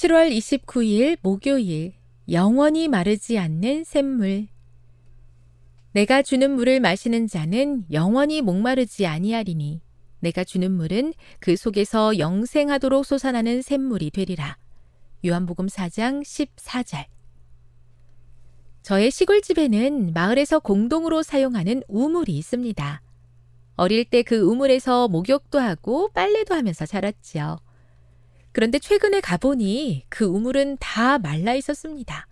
7월 29일 목요일 영원히 마르지 않는 샘물 내가 주는 물을 마시는 자는 영원히 목마르지 아니하리니 내가 주는 물은 그 속에서 영생하도록 솟아나는 샘물이 되리라. 요한복음 4장 14절 저의 시골집에는 마을에서 공동으로 사용하는 우물이 있습니다. 어릴 때 그 우물에서 목욕도 하고 빨래도 하면서 자랐지요. 그런데 최근에 가보니 그 우물은 다 말라 있었습니다.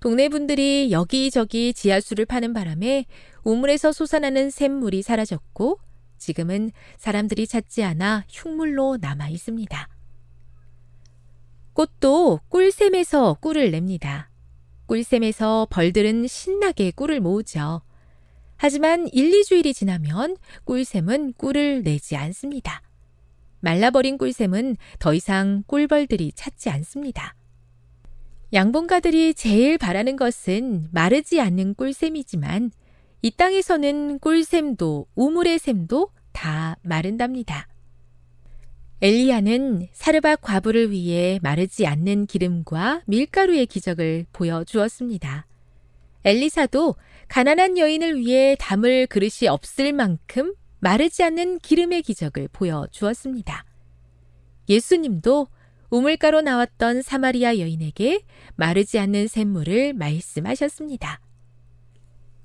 동네 분들이 여기저기 지하수를 파는 바람에 우물에서 솟아나는 샘물이 사라졌고 지금은 사람들이 찾지 않아 흉물로 남아 있습니다. 꽃도 꿀샘에서 꿀을 냅니다. 꿀샘에서 벌들은 신나게 꿀을 모으죠. 하지만 1, 2주일이 지나면 꿀샘은 꿀을 내지 않습니다. 말라버린 꿀샘은 더 이상 꿀벌들이 찾지 않습니다. 양봉가들이 제일 바라는 것은 마르지 않는 꿀샘이지만 이 땅에서는 꿀샘도 우물의 샘도 다 마른답니다. 엘리야는 사르밧 과부를 위해 마르지 않는 기름과 밀가루의 기적을 보여주었습니다. 엘리사도 가난한 여인을 위해 담을 그릇이 없을 만큼 마르지 않는 기름의 기적을 보여주었습니다. 예수님도 우물가로 나왔던 사마리아 여인에게 마르지 않는 샘물을 말씀하셨습니다.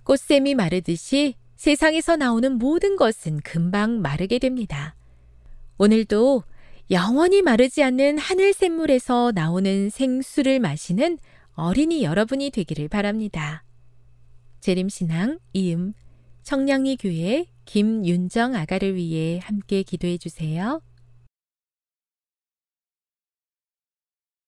꽃샘이 마르듯이 세상에서 나오는 모든 것은 금방 마르게 됩니다. 오늘도 영원히 마르지 않는 하늘 샘물에서 나오는 생수를 마시는 어린이 여러분이 되기를 바랍니다. 재림신앙 이음 청량리 교회 김윤정 아가를 위해 함께 기도해 주세요.